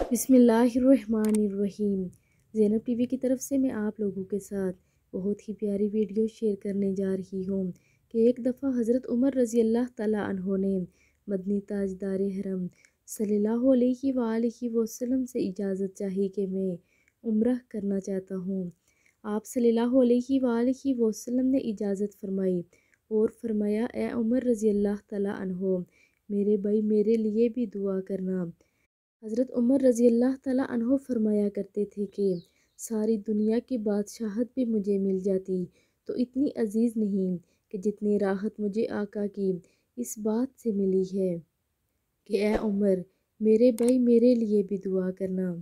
बिसमीम ज़ैनब टीवी की तरफ से मैं आप लोगों के साथ बहुत ही प्यारी वीडियो शेयर करने जा रही हूँ कि एक दफ़ा हज़रत उमर रज़ी अल्लाह तहों ने मदनी ताजदार हरम सल्ला वसलम से इजाज़त चाही कि मैं उम्र करना चाहता हूँ आप सल्ला वसलम ने इजाज़त फरमाई और फरमाया ए उमर रज़ी अल्लाह तहों मेरे भाई मेरे लिए भी दुआ करना हज़रत उमर रज़ी अल्लाह तह फरमाया करते थे कि सारी दुनिया की बादशाहत भी मुझे मिल जाती तो इतनी अजीज़ नहीं कि जितनी राहत मुझे आका की इस बात से मिली है कि ए उमर मेरे भाई मेरे लिए भी दुआ करना